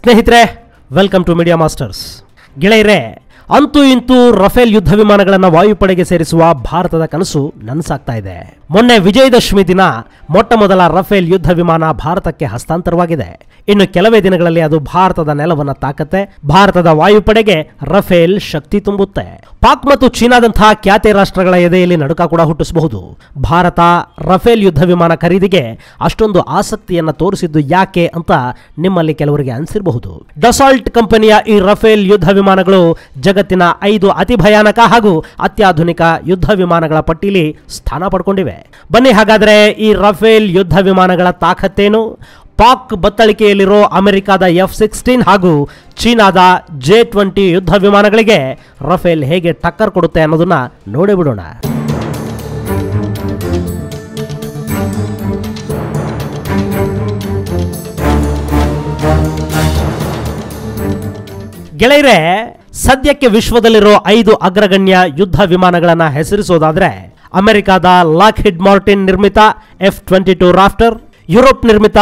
ಸ್ನೇಹಿತರೆ welcome to media masters ಗೆಳೆಯರೆ ಅಂತೂ ಇಂತೂ ರಫೇಲ್ ಯುದ್ಧ ವಿಮಾನಗಳನ್ನು ವಾಯುಪಡೆಗೆ ಸೇರಿಸುವ ಭಾರತದ ಕನಸು ನನಸಾಗ್ತಾ ಇದೆ ಮೊನ್ನೆ ವಿಜಯದಶಮಿ ದಿನ ಮೊಟ್ಟ ಮೊದಲ ರಫೇಲ್ ಯುದ್ಧ ವಿಮಾನ ಭಾರತಕ್ಕೆ ಹಸ್ತಾಂತರವಾಗಿದೆ ಇನ್ನು ಕೆಲವೇ ದಿನಗಳಲ್ಲಿ ಅದು ಭಾರತದ ನೆಲವನ್ನು ತಾಕತ್ತೆ ಭಾರತದ ವಾಯುಪಡೆಗೆ ರಫೇಲ್ ಶಕ್ತಿ ತುಂಬುತ್ತೆ ಪಾಕ್ ಮತ್ತು ಚೀನಾದಂತಹ ಖ್ಯಾತಿ ರಾಷ್ಟ್ರಗಳ ಎದೆಯಲ್ಲಿ ನಡುಕ ಕೂಡ ಹುಟ್ಟಿಸಬಹುದು ಭಾರತ ರಫೇಲ್ ಯುದ್ಧ ವಿಮಾನ ಖರೀದಿಗೆ ಅಷ್ಟೊಂದು ಆಸಕ್ತಿಯನ್ನು ತೋರಿಸಿದ್ದು ಯಾಕೆ ಅಂತ ನಿಮ್ಮಲ್ಲಿ ಕೆಲವರಿಗೆ ಅನಿಸಿರಬಹುದು ಡಸಾಲ್ಟ್ ಕಂಪನಿಯ ಈ ರಫೇಲ್ ಯುದ್ಧ ವಿಮಾನಗಳು ಜಗತ್ತಿನ ಐದು ಅತಿ ಭಯಾನಕ ಹಾಗೂ ಅತ್ಯಾಧುನಿಕ ಯುದ್ಧ ವಿಮಾನಗಳ ಪಟ್ಟಿಯಲ್ಲಿ ಸ್ಥಾನ ಪಡ್ಕೊಂಡಿವೆ ಬನ್ನಿ ಹಾಗಾದರೆ ಈ ರಫೇಲ್ ಯುದ್ಧ ವಿಮಾನಗಳ ತಾಕತ್ತೇನು ಪಾಕ್ ಬತ್ತಳಿಕೆಯಲ್ಲಿರೋ ಅಮೆರಿಕಾದ ಎಫ್ ಸಿಕ್ಸ್ಟೀನ್ ಹಾಗೂ ಚೀನಾದ ಜೆ ಟ್ವೆಂಟಿ ಯುದ್ಧ ವಿಮಾನಗಳಿಗೆ ರಫೇಲ್ ಹೇಗೆ ಟಕ್ಕರ್ ಕೊಡುತ್ತೆ ಅನ್ನೋದನ್ನ ನೋಡಿಬಿಡೋಣ ಗೆಳೆಯರೆ ಸದ್ಯಕ್ಕೆ ವಿಶ್ವದಲ್ಲಿರೋ ಐದು ಅಗ್ರಗಣ್ಯ ಯುದ್ಧ ವಿಮಾನಗಳನ್ನ ಹೆಸರಿಸೋದಾದ್ರೆ ಅಮೆರಿಕಾದ ಲಾಕ್ ಹಿಡ್ ಮಾರ್ಟಿನ್ ನಿರ್ಮಿತ F twenty two Raptor Europe ನಿರ್ಮಿತ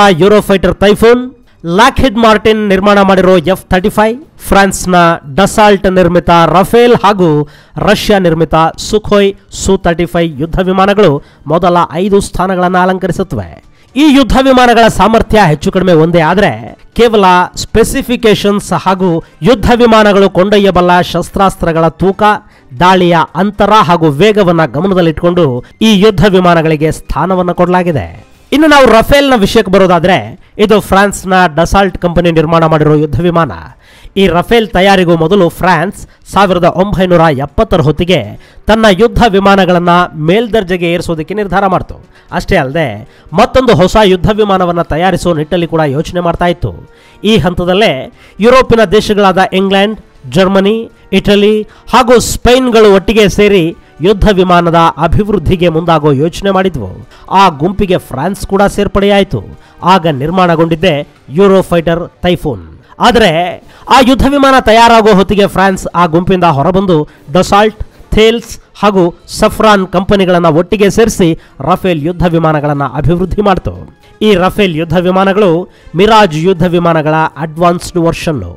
fighter Typhoon Lockheed Martin ನಿರ್ಮಾಣ ಮಾಡಿರೋ ಎಫ್ ಥರ್ಟಿ ಫೈವ್ ಫ್ರಾನ್ಸ್ನ ಡಸಾಲ್ಟ್ ನಿರ್ಮಿತ ರಫೇಲ್ ಹಾಗೂ ರಷ್ಯಾ ನಿರ್ಮಿತ ಸುಖೋಯ್ ಸು ಥರ್ಟಿ ಫೈವ್ ಯುದ್ಧ ವಿಮಾನಗಳು ಮೊದಲ ಐದು ಸ್ಥಾನಗಳನ್ನು ಅಲಂಕರಿಸುತ್ತವೆ ಈ ಯುದ್ಧ ವಿಮಾನಗಳ ಸಾಮರ್ಥ್ಯ ಹೆಚ್ಚು ಕಡಿಮೆ ಒಂದೇ ಆದರೆ ಕೇವಲ ಸ್ಪೆಸಿಫಿಕೇಶನ್ಸ್ ಹಾಗೂ ಯುದ್ಧ ವಿಮಾನಗಳು ಕೊಂಡೊಯ್ಯಬಲ್ಲ ಶಸ್ತ್ರಾಸ್ತ್ರಗಳ ತೂಕ ದಾಳಿಯ ಅಂತರ ಹಾಗೂ ವೇಗವನ್ನು ಗಮನದಲ್ಲಿಟ್ಟುಕೊಂಡು ಈ ಯುದ್ಧ ವಿಮಾನಗಳಿಗೆ ಸ್ಥಾನವನ್ನು ಕೊಡಲಾಗಿದೆ ಇನ್ನು ನಾವು ರಫೇಲ್ನ ವಿಷಯಕ್ಕೆ ಬರೋದಾದ್ರೆ ಇದು ಫ್ರಾನ್ಸ್ನ ಡಸಾಲ್ಟ್ ಕಂಪನಿ ನಿರ್ಮಾಣ ಮಾಡಿರೋ ಯುದ್ಧ ವಿಮಾನ ಈ ರಫೇಲ್ ತಯಾರಿಗೂ ಮೊದಲು ಫ್ರಾನ್ಸ್ ಸಾವಿರದ ಒಂಬೈನೂರ ಎಪ್ಪತ್ತರ ಹೊತ್ತಿಗೆ ತನ್ನ ಯುದ್ಧ ವಿಮಾನಗಳನ್ನು ಮೇಲ್ದರ್ಜೆಗೆ ಏರಿಸೋದಕ್ಕೆ ನಿರ್ಧಾರ ಮಾಡಿತು ಅಷ್ಟೇ ಅಲ್ಲದೆ ಮತ್ತೊಂದು ಹೊಸ ಯುದ್ಧ ವಿಮಾನವನ್ನು ತಯಾರಿಸುವ ನಿಟ್ಟಲ್ಲಿ ಕೂಡ ಯೋಚನೆ ಮಾಡ್ತಾ ಇತ್ತು ಈ ಹಂತದಲ್ಲೇ ಯುರೋಪಿನ ದೇಶಗಳಾದ ಇಂಗ್ಲೆಂಡ್ ಜರ್ಮನಿ ಇಟಲಿ ಹಾಗೂ ಸ್ಪೇನ್ಗಳು ಒಟ್ಟಿಗೆ ಸೇರಿ ಯುದ್ಧ ವಿಮಾನದ ಅಭಿವೃದ್ಧಿಗೆ ಮುಂದಾಗೋ ಯೋಚನೆ ಮಾಡಿದ್ವು ಆ ಗುಂಪಿಗೆ ಫ್ರಾನ್ಸ್ ಕೂಡ ಸೇರ್ಪಡೆಯಾಯಿತು ಆಗ ನಿರ್ಮಾಣಗೊಂಡಿದ್ದೆ ಯೂರೋ ಫೈಟರ್ ಟೈಫೋನ್ ಆದರೆ ಆ ಯುದ್ಧ ವಿಮಾನ ತಯಾರಾಗೋ ಹೊತ್ತಿಗೆ ಫ್ರಾನ್ಸ್ ಆ ಗುಂಪಿಂದ ಹೊರಬಂದು ಡೊಸಾಲ್ಟ್ ಥೇಲ್ಸ್ ಹಾಗೂ ಸಫ್ರಾನ್ ಕಂಪನಿಗಳನ್ನು ಒಟ್ಟಿಗೆ ಸೇರಿಸಿ ರಫೇಲ್ ಯುದ್ಧ ವಿಮಾನಗಳನ್ನು ಅಭಿವೃದ್ಧಿ ಮಾಡಿತು ಈ ರಫೇಲ್ ಯುದ್ಧ ವಿಮಾನಗಳು ಮಿರಾಜ್ ಯುದ್ಧ ವಿಮಾನಗಳ ಅಡ್ವಾನ್ಸ್ಡ್ ವರ್ಷನ್ನು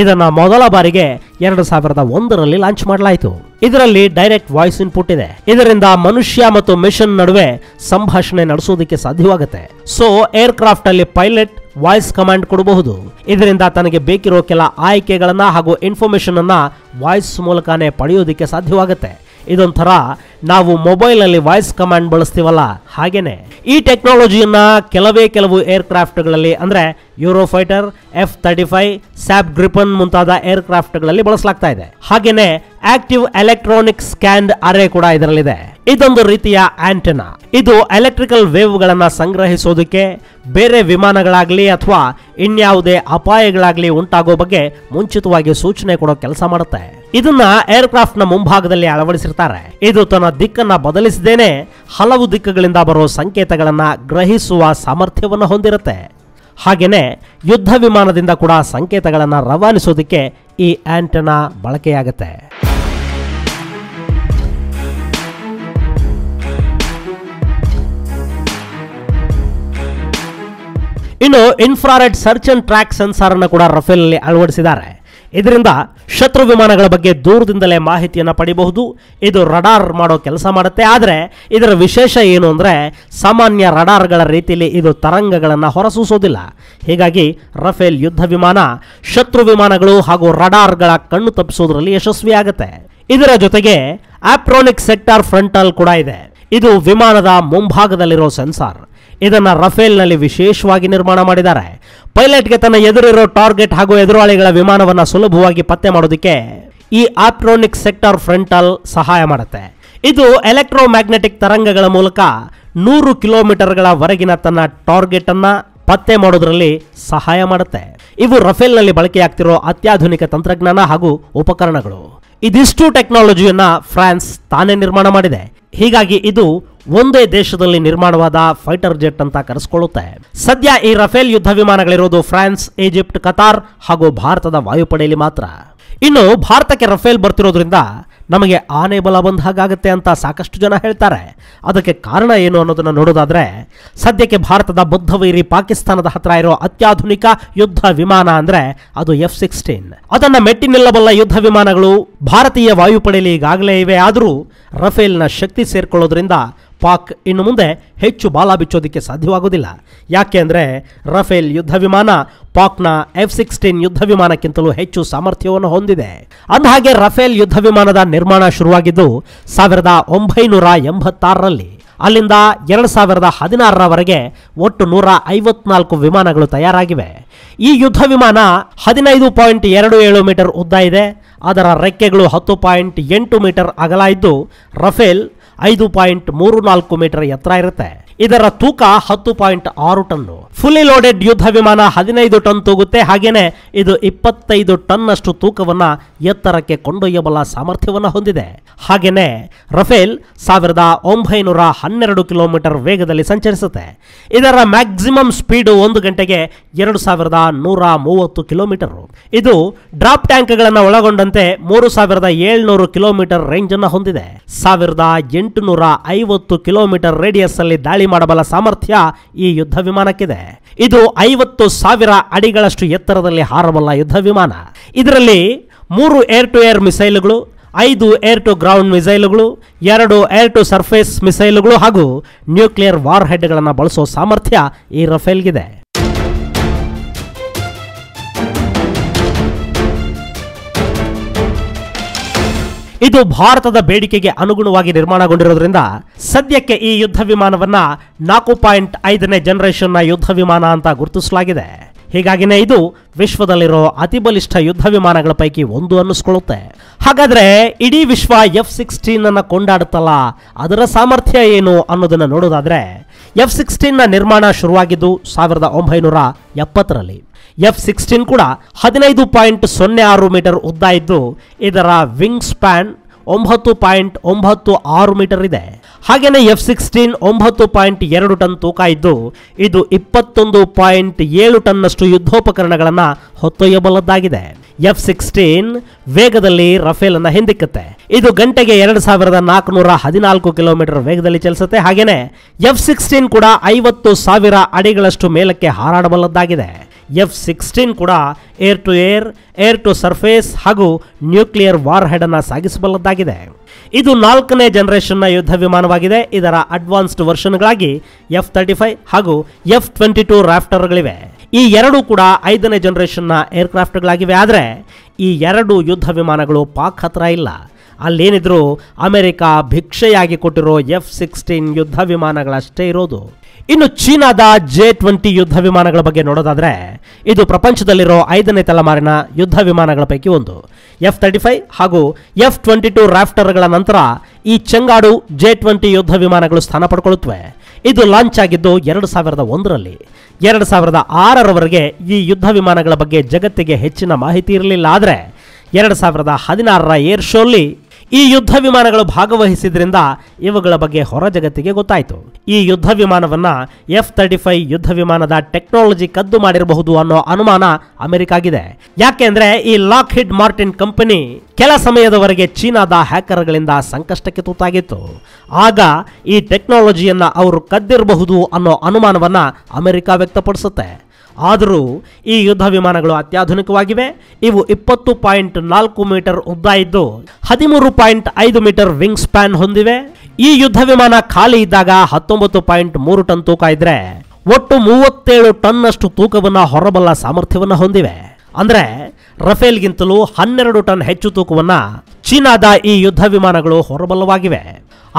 ಇದನ್ನ ಮೊದಲ ಬಾರಿಗೆ ಎರಡು ಸಾವಿರದ ಒಂದರಲ್ಲಿ ಲಾಂಚ್ ಮಾಡಲಾಯಿತು ಇದರಲ್ಲಿ ಡೈರೆಕ್ಟ್ ವಾಯ್ಸ್ ಇನ್ಪುಟ್ ಇದೆ ಇದರಿಂದ ಮನುಷ್ಯ ಮತ್ತು ಮಿಷನ್ ನಡುವೆ ಸಂಭಾಷಣೆ ನಡೆಸುವುದಕ್ಕೆ ಸಾಧ್ಯವಾಗುತ್ತೆ ಸೊ ಏರ್ಕ್ರಾಫ್ಟ್ ಅಲ್ಲಿ ಪೈಲಟ್ ವಾಯ್ಸ್ ಕಮಾಂಡ್ ಕೊಡಬಹುದು ಇದರಿಂದ ತನಗೆ ಬೇಕಿರೋ ಕೆಲ ಆಯ್ಕೆಗಳನ್ನ ಹಾಗೂ ಇನ್ಫಾರ್ಮೇಶನ್ ಅನ್ನ ವಾಯ್ಸ್ ಮೂಲಕನೇ ಪಡೆಯೋದಕ್ಕೆ ಸಾಧ್ಯವಾಗುತ್ತೆ ಇದೊಂಥರ ನಾವು ಮೊಬೈಲಲ್ಲಿ ವಾಯ್ಸ್ ಕಮಾಂಡ್ ಬಳಸ್ತೀವಲ್ಲ ಹಾಗೇನೆ ಈ ಟೆಕ್ನಾಲಜಿಯನ್ನ ಕೆಲವೇ ಕೆಲವು ಏರ್ಕ್ರಾಫ್ಟ್ಗಳಲ್ಲಿ ಅಂದರೆ Eurofighter F thirty five Saab Gripen ಮುಂತಾದ ಏರ್ಕ್ರಾಫ್ಟ್ಗಳಲ್ಲಿ ಬಳಸಲಾಗ್ತಾ ಇದೆ ಹಾಗೇನೆ ಆಕ್ಟಿವ್ ಎಲೆಕ್ಟ್ರಾನಿಕ್ ಸ್ಕ್ಯಾಂಡ್ ಅರೆ ಕೂಡ ಇದರಲ್ಲಿದೆ ಇದೊಂದು ರೀತಿಯ ಆಂಟೆನಾ ಇದು ಎಲೆಕ್ಟ್ರಿಕಲ್ ವೇವ್ಗಳನ್ನು ಸಂಗ್ರಹಿಸೋದಕ್ಕೆ ಬೇರೆ ವಿಮಾನಗಳಾಗಲಿ ಅಥವಾ ಇನ್ಯಾವುದೇ ಅಪಾಯಗಳಾಗಲಿ ಉಂಟಾಗೋ ಬಗ್ಗೆ ಮುಂಚಿತವಾಗಿ ಸೂಚನೆ ಕೊಡೋ ಕೆಲಸ ಮಾಡುತ್ತೆ ಇದನ್ನ ಏರ್ಕ್ರಾಫ್ಟ್ ನ ಮುಂಭಾಗದಲ್ಲಿ ಅಳವಡಿಸಿರ್ತಾರೆ ಇದು ತನ್ನ ದಿಕ್ಕನ್ನ ಬದಲಿಸದೇನೆ ಹಲವು ದಿಕ್ಕುಗಳಿಂದ ಬರೋ ಸಂಕೇತಗಳನ್ನ ಗ್ರಹಿಸುವ ಸಾಮರ್ಥ್ಯವನ್ನು ಹೊಂದಿರುತ್ತೆ ಹಾಗೆಯೇ ಯುದ್ಧ ವಿಮಾನದಿಂದ ಕೂಡ ಸಂಕೇತಗಳನ್ನು ರವಾನಿಸೋದಕ್ಕೆ ಈ ಆಂಟೆನಾ ಬಳಕೆಯಾಗುತ್ತೆ ಇನ್ನು infrared search and track sensor ಅನ್ನು ಕೂಡ ರಫೇಲ್ ಅಳವಡಿಸಿದ್ದಾರೆ ಇದರಿಂದ ಶತ್ರು ವಿಮಾನಗಳ ಬಗ್ಗೆ ದೂರದಿಂದಲೇ ಮಾಹಿತಿಯನ್ನು ಪಡಿಬಹುದು ಇದು ರಡಾರ್ ಮಾಡೋ ಕೆಲಸ ಮಾಡುತ್ತೆ ಆದರೆ ಇದರ ವಿಶೇಷ ಏನು ಅಂದರೆ ಸಾಮಾನ್ಯ ರಡಾರ್ಗಳ ರೀತಿಯಲ್ಲಿ ಇದು ತರಂಗಗಳನ್ನು ಹೊರಸೂಸೋದಿಲ್ಲ ಹೀಗಾಗಿ ರಫೇಲ್ ಯುದ್ಧ ವಿಮಾನ ಶತ್ರು ವಿಮಾನಗಳು ಹಾಗೂ ರಡಾರ್ಗಳ ಕಣ್ಣು ತಪ್ಪಿಸೋದ್ರಲ್ಲಿ ಯಶಸ್ವಿಯಾಗುತ್ತೆ ಇದರ ಜೊತೆಗೆ ಆಪ್ರೋನಿಕ್ ಸೆಕ್ಟರ್ ಫ್ರಂಟಲ್ ಕೂಡ ಇದೆ ಇದು ವಿಮಾನದ ಮುಂಭಾಗದಲ್ಲಿರೋ ಸೆನ್ಸಾರ್ ಇದನ್ನು ರಫೇಲ್ನಲ್ಲಿ ವಿಶೇಷವಾಗಿ ನಿರ್ಮಾಣ ಮಾಡಿದ್ದಾರೆ ಪೈಲಟ್ಗೆ ತನ್ನ ಎದುರಿರೋ ಟಾರ್ಗೆಟ್ ಹಾಗೂ ಎದುರಾಳಿಗಳ ವಿಮಾನವನ್ನು ಸುಲಭವಾಗಿ ಪತ್ತೆ ಮಾಡೋದಕ್ಕೆ ಈ ಆಪ್ಟ್ರೋನಿಕ್ ಸೆಕ್ಟರ್ ಫ್ರಂಟಲ್ ಸಹಾಯ ಮಾಡುತ್ತೆ ಇದು ಎಲೆಕ್ಟ್ರೋ ಮ್ಯಾಗ್ನೆಟಿಕ್ ತರಂಗಗಳ ಮೂಲಕ ನೂರು ವರೆಗಿನ ತನ್ನ ಟಾರ್ಗೆಟ್ ಅನ್ನ ಪತ್ತೆ ಮಾಡೋದರಲ್ಲಿ ಸಹಾಯ ಮಾಡುತ್ತೆ ಇವು ರಫೇಲ್ನಲ್ಲಿ ಬಳಕೆಯಾಗ್ತಿರೋ ಅತ್ಯಾಧುನಿಕ ತಂತ್ರಜ್ಞಾನ ಹಾಗೂ ಉಪಕರಣಗಳು ಇದಿಷ್ಟು ಟೆಕ್ನಾಲಜಿಯನ್ನು ಫ್ರಾನ್ಸ್ ತಾನೇ ನಿರ್ಮಾಣ ಮಾಡಿದೆ ಹೀಗಾಗಿ ಇದು ಒಂದೇ ದೇಶದಲ್ಲಿ ನಿರ್ಮಾಣವಾದ ಫೈಟರ್ ಜೆಟ್ ಅಂತ ಕರೆಸಿಕೊಳ್ಳುತ್ತೆ ಸದ್ಯ ಈ ರಫೇಲ್ ಯುದ್ಧ ವಿಮಾನಗಳಿರೋದು ಫ್ರಾನ್ಸ್ ಈಜಿಪ್ಟ್ ಕತಾರ್ ಹಾಗೂ ಭಾರತದ ವಾಯುಪಡೆಯಲ್ಲಿ ಮಾತ್ರ ಇನ್ನು ಭಾರತಕ್ಕೆ ರಫೇಲ್ ಬರ್ತಿರೋದ್ರಿಂದ ನಮಗೆ ಆನೆ ಬಲ ಬಂದ ಹಾಗಾಗುತ್ತೆ ಅಂತ ಸಾಕಷ್ಟು ಜನ ಹೇಳ್ತಾರೆ ಅದಕ್ಕೆ ಕಾರಣ ಏನು ಅನ್ನೋದನ್ನು ನೋಡೋದಾದ್ರೆ ಸದ್ಯಕ್ಕೆ ಭಾರತದ ಬುದ್ಧವೈರಿ ಪಾಕಿಸ್ತಾನದ ಹತ್ರ ಇರೋ ಅತ್ಯಾಧುನಿಕ ಯುದ್ಧ ವಿಮಾನ ಅಂದ್ರೆ ಅದು ಎಫ್ ಸಿಕ್ಸ್ಟೀನ್ ಮೆಟ್ಟಿ ನಿಲ್ಲಬಲ್ಲ ಯುದ್ಧ ವಿಮಾನಗಳು ಭಾರತೀಯ ವಾಯುಪಡೆಯಲ್ಲಿ ಈಗಾಗಲೇ ಇವೆ ಆದರೂ ರಫೇಲ್ನ ಶಕ್ತಿ ಸೇರ್ಕೊಳ್ಳೋದ್ರಿಂದ ಪಾಕ್ ಇನ್ನು ಮುಂದೆ ಹೆಚ್ಚು ಬಾಲ ಬಿಚ್ಚೋದಕ್ಕೆ ಸಾಧ್ಯವಾಗುವುದಿಲ್ಲ ಯಾಕೆ ಅಂದರೆ ರಫೇಲ್ ಯುದ್ಧ ವಿಮಾನ ಪಾಕ್ನ ಎಫ್ ಸಿಕ್ಸ್ಟೀನ್ ಯುದ್ಧ ವಿಮಾನಕ್ಕಿಂತಲೂ ಹೆಚ್ಚು ಸಾಮರ್ಥ್ಯವನ್ನು ಹೊಂದಿದೆ ಅಂದಹಾಗೆ ರಫೇಲ್ ಯುದ್ಧ ವಿಮಾನದ ನಿರ್ಮಾಣ ಶುರುವಾಗಿದ್ದು ಸಾವಿರದ ಒಂಬೈನೂರ ಎಂಬತ್ತಾರರಲ್ಲಿ ಅಲ್ಲಿಂದ ಎರಡು ಸಾವಿರದ ಹದಿನಾರರವರೆಗೆ ಒಟ್ಟು ನೂರ ಐವತ್ನಾಲ್ಕು ವಿಮಾನಗಳು ತಯಾರಾಗಿವೆ ಈ ಯುದ್ಧ ವಿಮಾನ ಹದಿನೈದು ಪಾಯಿಂಟ್ ಎರಡು ಏಳು ಮೀಟರ್ ಉದ್ದ ಇದೆ ಅದರ ರೆಕ್ಕೆಗಳು ಹತ್ತು ಪಾಯಿಂಟ್ ಎಂಟು ಮೀಟರ್ ಅಗಲ ಇದ್ದು ರಫೇಲ್ ಐದು ಪಾಯಿಂಟ್ ಮೂರು ನಾಲ್ಕು ಮೀಟರ್ ಎತ್ತರ ಇರುತ್ತೆ ಇದರ ತೂಕ ಹತ್ತು ಪಾಯಿಂಟ್ ಆರು ಟನ್ನು ಫುಲ್ಲಿ ಲೋಡೆಡ್ ಯುದ್ಧ ವಿಮಾನ ಹದಿನೈದು ಟನ್ ತೂಗುತ್ತೆ ಹಾಗೇನೆ ಇದು ಇಪ್ಪತ್ತೈದು ಟನ್ ಅಷ್ಟು ತೂಕವನ್ನ ಎತ್ತರಕ್ಕೆ ಕೊಂಡೊಯ್ಯಬಲ್ಲ ಸಾಮರ್ಥ್ಯವನ್ನು ಹೊಂದಿದೆ ಹಾಗೇನೆ ರಫೇಲ್ ಸಾವಿರದ ಒಂಬೈನೂರ ಹನ್ನೆರಡು ಕಿಲೋಮೀಟರ್ ವೇಗದಲ್ಲಿ ಸಂಚರಿಸುತ್ತೆ ಇದರ ಮ್ಯಾಕ್ಸಿಮಮ್ ಸ್ಪೀಡ್ ಒಂದು ಗಂಟೆಗೆ ಎರಡು ಸಾವಿರದ ನೂರ ಮೂವತ್ತು ಕಿಲೋಮೀಟರ್ ಇದು ಡ್ರಾಪ್ ಟ್ಯಾಂಕ್ಗಳನ್ನು ಒಳಗೊಂಡಂತೆ ಮೂರು ಸಾವಿರದ ಏಳ್ನೂರು ಕಿಲೋಮೀಟರ್ ರೇಂಜ್ ಅನ್ನು ಹೊಂದಿದೆ ಸಾವಿರದ ಎಂಟುನೂರ ಐವತ್ತು ಕಿಲೋಮೀಟರ್ ರೇಡಿಯಸ್ ಅಲ್ಲಿ ದಾಳಿ ದಾಳಿ ಮಾಡಬಲ್ಲ ಸಾಮರ್ಥ್ಯ ಈ ಯುದ್ಧ ವಿಮಾನಕ್ಕಿದೆ ಇದು ಐವತ್ತು ಸಾವಿರ ಅಡಿಗಳಷ್ಟು ಎತ್ತರದಲ್ಲಿ ಹಾರಬಲ್ಲ ಯುದ್ಧ ವಿಮಾನ ಇದರಲ್ಲಿ ಮೂರು ಏರ್ ಟು ಏರ್ ಮಿಸೈಲ್ಗಳು ಐದು ಏರ್ ಟು ಗ್ರೌಂಡ್ ಮಿಸೈಲ್ಗಳು ಎರಡು ಏರ್ ಟು ಸರ್ಫೇಸ್ ಮಿಸೈಲ್ಗಳು ಹಾಗೂ ನ್ಯೂಕ್ಲಿಯರ್ ವಾರ್ ಹೆಡ್ಗಳನ್ನು ಬಳಸೋ ಸಾಮರ್ಥ್ಯ ಈ ರಫೇಲ್ಗಿದೆ ಇದು ಭಾರತದ ಬೇಡಿಕೆಗೆ ಅನುಗುಣವಾಗಿ ನಿರ್ಮಾಣಗೊಂಡಿರೋದ್ರಿಂದ ಸದ್ಯಕ್ಕೆ ಈ ಯುದ್ಧ ವಿಮಾನವನ್ನ ನಾಲ್ಕು ಪಾಯಿಂಟ್ ಐದನೇ ಜನರೇಷನ್ನ ಯುದ್ಧ ವಿಮಾನ ಅಂತ ಗುರುತಿಸಲಾಗಿದೆ ಹೀಗಾಗಿನೇ ಇದು ವಿಶ್ವದಲ್ಲಿರೋ ಅತಿ ಬಲಿಷ್ಠ ಯುದ್ಧ ವಿಮಾನಗಳ ಪೈಕಿ ಒಂದು ಅನ್ನಿಸ್ಕೊಳ್ಳುತ್ತೆ ಹಾಗಾದ್ರೆ ಇಡೀ ವಿಶ್ವ ಎಫ್ ಸಿಕ್ಸ್ಟೀನ್ ಅನ್ನ ಕೊಂಡಾಡುತ್ತಲ್ಲ ಅದರ ಸಾಮರ್ಥ್ಯ ಏನು ಅನ್ನೋದನ್ನ ನೋಡೋದಾದ್ರೆ ಎಫ್ ನ ನಿರ್ಮಾಣ ಶುರುವಾಗಿದ್ದು ಸಾವಿರದ ಒಂಬೈನೂರ ಎಪ್ಪತ್ತರಲ್ಲಿ ಎಫ್ ಸಿಕ್ಸ್ಟೀನ್ ಕೂಡ ಹದಿನೈದು ಪಾಯಿಂಟ್ ಸೊನ್ನೆ ಆರು ಮೀಟರ್ ಉದ್ದ ಇದ್ದು ಇದರ ವಿಂಗ್ ಸ್ಪ್ಯಾನ್ ಒಂಬತ್ತು ಪಾಯಿಂಟ್ ಒಂಬತ್ತು ಆರು ಮೀಟರ್ ಇದೆ ಹಾಗೆಯೇ ಎಫ್ ಸಿಕ್ಸ್ಟೀನ್ ಒಂಬತ್ತು ಪಾಯಿಂಟ್ ಎರಡು ಟನ್ ತೂಕ ಇದ್ದು ಇದು ಇಪ್ಪತ್ತೊಂದು ಪಾಯಿಂಟ್ ಏಳು ಟನ್ನಷ್ಟು ಯುದ್ಧೋಪಕರಣಗಳನ್ನು ಹೊತ್ತೊಯ್ಯಬಲ್ಲದ್ದಾಗಿದೆ ಎಫ್ ಸಿಕ್ಸ್ಟೀನ್ ವೇಗದಲ್ಲಿ ರಫೇಲ್ ಅನ್ನ ಹಿಂದಿಕ್ಕುತ್ತೆ ಇದು ಗಂಟೆಗೆ ಎರಡು ಸಾವಿರದ ನಾಲ್ಕುನೂರ ಹದಿನಾಲ್ಕು ಕಿಲೋಮೀಟರ್ ವೇಗದಲ್ಲಿ ಚಲಿಸುತ್ತೆ ಹಾಗೆಯೇ ಎಫ್ ಸಿಕ್ಸ್ಟೀನ್ ಕೂಡ ಐವತ್ತು ಸಾವಿರ ಅಡಿಗಳಷ್ಟು ಮೇಲಕ್ಕೆ ಹಾರಾಡಬಲ್ಲದ್ದಾಗಿದೆ ಎಫ್ ಸಿಕ್ಸ್ಟೀನ್ ಕೂಡ air to air air to surface ಹಾಗೂ ನ್ಯೂಕ್ಲಿಯರ್ ವಾರ್ ಹೆಡ್ ಅನ್ನು ಸಾಗಿಸಬಲ್ಲದ್ದಾಗಿದೆ ಇದು ನಾಲ್ಕನೇ ನ ಯುದ್ಧ ವಿಮಾನವಾಗಿದೆ ಇದರ ಅಡ್ವಾನ್ಸ್ಡ್ ವರ್ಷನ್ಗಳಾಗಿ ಎಫ್ ತರ್ಟಿ ಫೈವ್ ಹಾಗೂ ಎಫ್ ಟ್ವೆಂಟಿ ಟೂ ರಾಫ್ಟರ್ಗಳಿವೆ ಈ ಎರಡು ಕೂಡ ಐದನೇ ಜನರೇಷನ್ನ ಏರ್ಕ್ರಾಫ್ಟ್ಗಳಾಗಿವೆ ಆದರೆ ಈ ಎರಡು ಯುದ್ಧ ವಿಮಾನಗಳು ಪಾಕ್ ಹತ್ರ ಇಲ್ಲ ಅಲ್ಲೇನಿದ್ರು ಅಮೆರಿಕ ಭಿಕ್ಷೆಯಾಗಿ ಕೊಟ್ಟಿರೋ ಎಫ್ ಸಿಕ್ಸ್ಟೀನ್ ಯುದ್ಧ ವಿಮಾನಗಳಷ್ಟೇ ಇರೋದು ಇನ್ನು ಚೀನಾದ ಜೆ ಟ್ವೆಂಟಿ ಯುದ್ಧ ವಿಮಾನಗಳ ಬಗ್ಗೆ ನೋಡೋದಾದ್ರೆ ಇದು ಪ್ರಪಂಚದಲ್ಲಿರೋ ಐದನೇ ತಲೆಮಾರಿನ ಯುದ್ಧ ವಿಮಾನಗಳ ಪೈಕಿ ಒಂದು ಎಫ್ ತರ್ಟಿ ಫೈವ್ ಹಾಗೂ ಎಫ್ ಟ್ವೆಂಟಿ ಟು ರಾಫ್ಟರ್ಗಳ ನಂತರ ಈ ಚೆಂಗಾಡು ಜೆ ಟ್ವೆಂಟಿ ಯುದ್ಧ ವಿಮಾನಗಳು ಸ್ಥಾನ ಪಡ್ಕೊಳ್ಳುತ್ತವೆ ಇದು ಲಾಂಚ್ ಆಗಿದ್ದು ಎರಡು ಸಾವಿರದ ಒಂದರಲ್ಲಿ ಎರಡು ಸಾವಿರದ ಆರರವರೆಗೆ ಈ ಯುದ್ಧ ವಿಮಾನಗಳ ಬಗ್ಗೆ ಜಗತ್ತಿಗೆ ಹೆಚ್ಚಿನ ಮಾಹಿತಿ ಇರಲಿಲ್ಲ ಆದರೆ ಎರಡು ಸಾವಿರದ ಹದಿನಾರರ ಏರ್ ಶೋಲ್ಲಿ ಈ ಯುದ್ಧ ವಿಮಾನಗಳು ಭಾಗವಹಿಸಿದ್ರಿಂದ ಇವುಗಳ ಬಗ್ಗೆ ಹೊರ ಜಗತ್ತಿಗೆ ಗೊತ್ತಾಯಿತು ಈ ಯುದ್ಧ ವಿಮಾನವನ್ನ ಎಫ್ ತರ್ಟಿ ಫೈವ್ ಯುದ್ಧ ವಿಮಾನದ ಟೆಕ್ನಾಲಜಿ ಕದ್ದು ಮಾಡಿರಬಹುದು ಅನ್ನೋ ಅನುಮಾನ ಅಮೆರಿಕಾಗಿದೆ ಯಾಕೆಂದ್ರೆ ಈ ಲಾಕ್ ಹಿಡ್ ಮಾರ್ಟಿನ್ ಕಂಪನಿ ಕೆಲ ಸಮಯದವರೆಗೆ ಚೀನಾದ ಹ್ಯಾಕರ್ಗಳಿಂದ ಸಂಕಷ್ಟಕ್ಕೆ ತುತ್ತಾಗಿತ್ತು ಆಗ ಈ ಟೆಕ್ನಾಲಜಿಯನ್ನು ಅವರು ಕದ್ದಿರಬಹುದು ಅನ್ನೋ ಅನುಮಾನವನ್ನ ಅಮೆರಿಕ ವ್ಯಕ್ತಪಡಿಸುತ್ತೆ ಆದರೂ ಈ ಯುದ್ಧ ವಿಮಾನಗಳು ಅತ್ಯಾಧುನಿಕವಾಗಿವೆ ಇವು ಇಪ್ಪತ್ತು ಪಾಯಿಂಟ್ ನಾಲ್ಕು ಮೀಟರ್ ಉದ್ದ ಇದ್ದು ಹದಿಮೂರು ಪಾಯಿಂಟ್ ಐದು ಮೀಟರ್ ವಿಂಗ್ ಸ್ಪ್ಯಾನ್ ಹೊಂದಿವೆ ಈ ಯುದ್ಧ ವಿಮಾನ ಖಾಲಿ ಇದ್ದಾಗ ಹತ್ತೊಂಬತ್ತು ಪಾಯಿಂಟ್ ಮೂರು ಟನ್ ತೂಕ ಇದ್ರೆ ಒಟ್ಟು ಮೂವತ್ತೇಳು ಟನ್ನಷ್ಟು ತೂಕವನ್ನು ಹೊರಬಲ್ಲ ಸಾಮರ್ಥ್ಯವನ್ನು ಹೊಂದಿವೆ ಅಂದರೆ ರಫೇಲ್ಗಿಂತಲೂ ಹನ್ನೆರಡು ಟನ್ ಹೆಚ್ಚು ತೂಕವನ್ನು ಚೀನಾದ ಈ ಯುದ್ಧ ವಿಮಾನಗಳು ಹೊರಬಲ್ಲವಾಗಿವೆ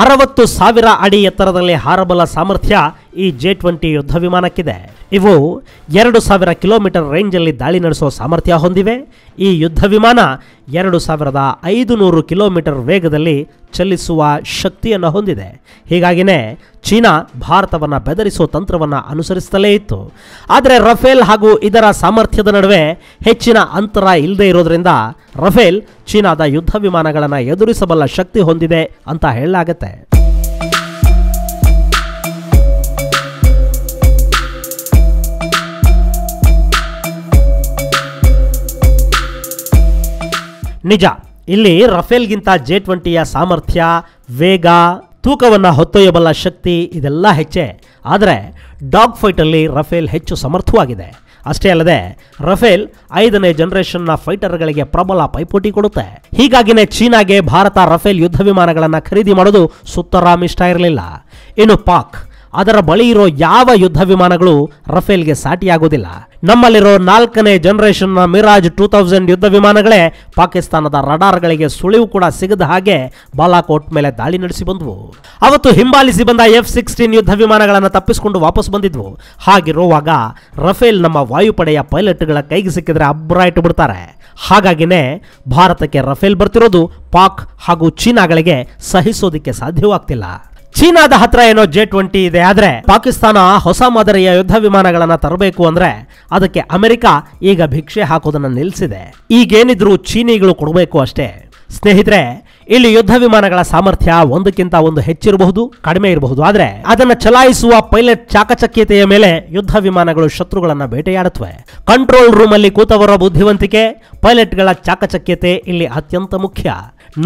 ಅರವತ್ತು ಸಾವಿರ ಅಡಿ ಎತ್ತರದಲ್ಲಿ ಹಾರಬಲ್ಲ ಸಾಮರ್ಥ್ಯ ಈ ಜೆ ಟ್ವೆಂಟಿ ಯುದ್ಧ ವಿಮಾನಕ್ಕಿದೆ ಇವು ಎರಡು ಸಾವಿರ ಕಿಲೋಮೀಟರ್ ರೇಂಜಲ್ಲಿ ದಾಳಿ ನಡೆಸುವ ಸಾಮರ್ಥ್ಯ ಹೊಂದಿವೆ ಈ ಯುದ್ಧ ವಿಮಾನ ಎರಡು ಸಾವಿರದ ಐದು ನೂರು ಕಿಲೋಮೀಟರ್ ವೇಗದಲ್ಲಿ ಚಲಿಸುವ ಶಕ್ತಿಯನ್ನು ಹೊಂದಿದೆ ಹೀಗಾಗಿನೇ ಚೀನಾ ಭಾರತವನ್ನು ಬೆದರಿಸುವ ತಂತ್ರವನ್ನು ಅನುಸರಿಸುತ್ತಲೇ ಇತ್ತು ಆದರೆ ರಫೇಲ್ ಹಾಗೂ ಇದರ ಸಾಮರ್ಥ್ಯದ ನಡುವೆ ಹೆಚ್ಚಿನ ಅಂತರ ಇಲ್ಲದೆ ಇರೋದ್ರಿಂದ ರಫೇಲ್ ಚೀನಾದ ಯುದ್ಧ ವಿಮಾನಗಳನ್ನು ಎದುರಿಸಬಲ್ಲ ಶಕ್ತಿ ಹೊಂದಿದೆ ಅಂತ ಹೇಳಲಾಗುತ್ತೆ ನಿಜ ಇಲ್ಲಿ ರಫೇಲ್ಗಿಂತ ಜೆ ಟ್ವೆಂಟಿಯ ಸಾಮರ್ಥ್ಯ ವೇಗ ತೂಕವನ್ನು ಹೊತ್ತೊಯ್ಯಬಲ್ಲ ಶಕ್ತಿ ಇದೆಲ್ಲ ಹೆಚ್ಚೆ ಆದರೆ ಡಾಗ್ ಫೈಟಲ್ಲಿ ರಫೇಲ್ ಹೆಚ್ಚು ಸಮರ್ಥವಾಗಿದೆ ಅಷ್ಟೇ ಅಲ್ಲದೆ ರಫೇಲ್ ಐದನೇ ಜನರೇಷನ್ನ ಫೈಟರ್ಗಳಿಗೆ ಪ್ರಬಲ ಪೈಪೋಟಿ ಕೊಡುತ್ತೆ ಹೀಗಾಗಿನೇ ಚೀನಾಗೆ ಭಾರತ ರಫೇಲ್ ಯುದ್ಧ ವಿಮಾನಗಳನ್ನು ಖರೀದಿ ಮಾಡೋದು ಸುತ್ತರಾಮ್ ಇಷ್ಟ ಇರಲಿಲ್ಲ ಇನ್ನು ಪಾಕ್ ಅದರ ಬಳಿ ಇರೋ ಯಾವ ಯುದ್ಧ ವಿಮಾನಗಳು ರಫೇಲ್ಗೆ ಸಾಟಿಯಾಗುವುದಿಲ್ಲ ನಮ್ಮಲ್ಲಿರೋ ನಾಲ್ಕನೇ ನ ಮಿರಾಜ್ ಟೂ ತೌಸಂಡ್ ಯುದ್ಧ ವಿಮಾನಗಳೇ ಪಾಕಿಸ್ತಾನದ ರಡಾರ್ಗಳಿಗೆ ಸುಳಿವು ಕೂಡ ಸಿಗದ ಹಾಗೆ ಬಾಲಾಕೋಟ್ ಮೇಲೆ ದಾಳಿ ನಡೆಸಿ ಬಂದವು ಅವತ್ತು ಹಿಂಬಾಲಿಸಿ ಬಂದ ಎಫ್ ಸಿಕ್ಸ್ಟೀನ್ ಯುದ್ಧ ವಿಮಾನಗಳನ್ನು ತಪ್ಪಿಸಿಕೊಂಡು ವಾಪಸ್ ಬಂದಿದ್ವು ಹಾಗಿರುವಾಗ ರಫೇಲ್ ನಮ್ಮ ವಾಯುಪಡೆಯ ಪೈಲಟ್ಗಳ ಕೈಗೆ ಸಿಕ್ಕಿದ್ರೆ ಅಬ್ಬರ ಇಟ್ಟುಬಿಡ್ತಾರೆ ಹಾಗಾಗಿನೇ ಭಾರತಕ್ಕೆ ರಫೇಲ್ ಬರ್ತಿರೋದು ಪಾಕ್ ಹಾಗೂ ಚೀನಾಗಳಿಗೆ ಸಹಿಸೋದಿಕ್ಕೆ ಸಾಧ್ಯವಾಗ್ತಿಲ್ಲ ಚೀನಾದ ಹತ್ರ ಏನೋ ಜೆ ಟ್ವೆಂಟಿ ಇದೆ ಆದ್ರೆ ಪಾಕಿಸ್ತಾನ ಹೊಸ ಮಾದರಿಯ ಯುದ್ಧ ವಿಮಾನಗಳನ್ನ ತರಬೇಕು ಅಂದ್ರೆ ಅದಕ್ಕೆ ಅಮೆರಿಕ ಈಗ ಭಿಕ್ಷೆ ಹಾಕೋದನ್ನ ನಿಲ್ಲಿಸಿದೆ ಈಗೇನಿದ್ರು ಚೀನಿಗಳು ಕೊಡಬೇಕು ಅಷ್ಟೇ ಸ್ನೇಹಿತರೆ ಇಲ್ಲಿ ಯುದ್ಧ ವಿಮಾನಗಳ ಸಾಮರ್ಥ್ಯ ಒಂದಕ್ಕಿಂತ ಒಂದು ಹೆಚ್ಚಿರಬಹುದು ಕಡಿಮೆ ಇರಬಹುದು ಆದ್ರೆ ಅದನ್ನ ಚಲಾಯಿಸುವ ಪೈಲಟ್ ಚಾಕಚಕ್ಯತೆಯ ಮೇಲೆ ಯುದ್ಧ ವಿಮಾನಗಳು ಶತ್ರುಗಳನ್ನ ಬೇಟೆಯಾಡುತ್ತವೆ ಕಂಟ್ರೋಲ್ ರೂಮ್ ಅಲ್ಲಿ ಕೂತವರ ಬುದ್ಧಿವಂತಿಕೆ ಪೈಲಟ್ಗಳ ಚಾಕಚಕ್ಯತೆ ಇಲ್ಲಿ ಅತ್ಯಂತ ಮುಖ್ಯ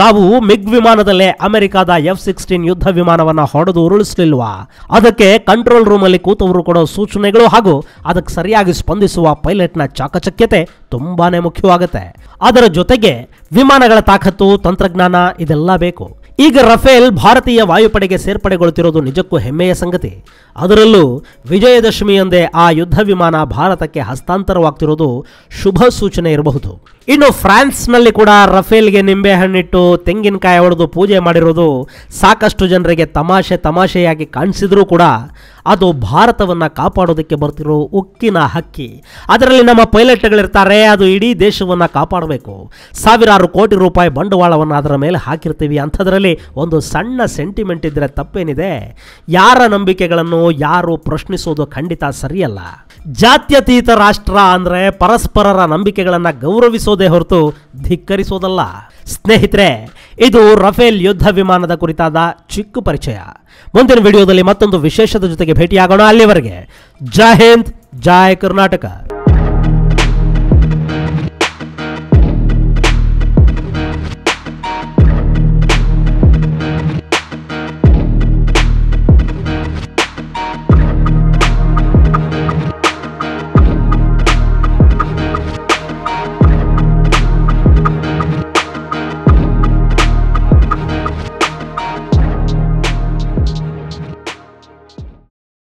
ನಾವು ಮಿಗ್ ವಿಮಾನದಲ್ಲೇ ಅಮೆರಿಕಾದ ಎಫ್ ಸಿಕ್ಸ್ಟೀನ್ ಯುದ್ಧ ವಿಮಾನವನ್ನ ಹೊಡೆದು ಉರುಳಿಸಲಿಲ್ವಾ ಅದಕ್ಕೆ ಕಂಟ್ರೋಲ್ ರೂಮ್ ಅಲ್ಲಿ ಕೂತವರು ಕೊಡೋ ಸೂಚನೆಗಳು ಹಾಗೂ ಅದಕ್ಕೆ ಸರಿಯಾಗಿ ಸ್ಪಂದಿಸುವ ಪೈಲಟ್ನ ಚಾಕಚಕ್ಯತೆ ತುಂಬಾನೇ ಮುಖ್ಯವಾಗುತ್ತೆ ಅದರ ಜೊತೆಗೆ ವಿಮಾನಗಳ ತಾಕತ್ತು ತಂತ್ರಜ್ಞಾನ ಇದೆಲ್ಲ ಬೇಕು ಈಗ ರಫೇಲ್ ಭಾರತೀಯ ವಾಯುಪಡೆಗೆ ಸೇರ್ಪಡೆಗೊಳ್ಳುತ್ತಿರುವುದು ನಿಜಕ್ಕೂ ಹೆಮ್ಮೆಯ ಸಂಗತಿ ಅದರಲ್ಲೂ ವಿಜಯದಶಮಿಯಂದೇ ಆ ಯುದ್ಧ ವಿಮಾನ ಭಾರತಕ್ಕೆ ಹಸ್ತಾಂತರವಾಗ್ತಿರುವುದು ಶುಭ ಸೂಚನೆ ಇರಬಹುದು ಇನ್ನು ಫ್ರಾನ್ಸ್ನಲ್ಲಿ ಕೂಡ ರಫೇಲ್ಗೆ ನಿಂಬೆ ಹಣ್ಣಿಟ್ಟು ತೆಂಗಿನಕಾಯಿ ಹೊಡೆದು ಪೂಜೆ ಮಾಡಿರುವುದು ಸಾಕಷ್ಟು ಜನರಿಗೆ ತಮಾಷೆ ತಮಾಷೆಯಾಗಿ ಕಾಣಿಸಿದ್ರೂ ಕೂಡ ಅದು ಭಾರತವನ್ನು ಕಾಪಾಡೋದಕ್ಕೆ ಬರ್ತಿರೋ ಉಕ್ಕಿನ ಹಕ್ಕಿ ಅದರಲ್ಲಿ ನಮ್ಮ ಪೈಲಟ್ಗಳಿರ್ತಾರೆ ಅದು ಇಡೀ ದೇಶವನ್ನು ಕಾಪಾಡಬೇಕು ಸಾವಿರಾರು ಕೋಟಿ ರೂಪಾಯಿ ಬಂಡವಾಳವನ್ನು ಅದರ ಮೇಲೆ ಹಾಕಿರ್ತೀವಿ ಅಂಥದ್ರಲ್ಲಿ ಒಂದು ಸಣ್ಣ ಸೆಂಟಿಮೆಂಟ್ ಇದ್ದರೆ ತಪ್ಪೇನಿದೆ ಯಾರ ನಂಬಿಕೆಗಳನ್ನು ಯಾರು ಪ್ರಶ್ನಿಸೋದು ಖಂಡಿತ ಸರಿಯಲ್ಲ ಜಾತ್ಯತೀತ ರಾಷ್ಟ್ರ ಅಂದರೆ ಪರಸ್ಪರರ ನಂಬಿಕೆಗಳನ್ನು ಗೌರವಿಸೋದೇ ಹೊರತು ಧಿಕ್ಕರಿಸೋದಲ್ಲ ಸ್ನೇಹಿತರೆ ಇದು ರಫೇಲ್ ಯುದ್ಧ ವಿಮಾನದ ಕುರಿತಾದ ಚಿಕ್ಕ ಪರಿಚಯ ಮುಂದಿನ ವಿಡಿಯೋದಲ್ಲಿ ಮತ್ತೊಂದು ವಿಶೇಷದ ಜೊತೆಗೆ ಭೇಟಿಯಾಗೋಣ ಅಲ್ಲಿವರೆಗೆ ಜೈ ಹಿಂದ್ ಜೈ ಕರ್ನಾಟಕ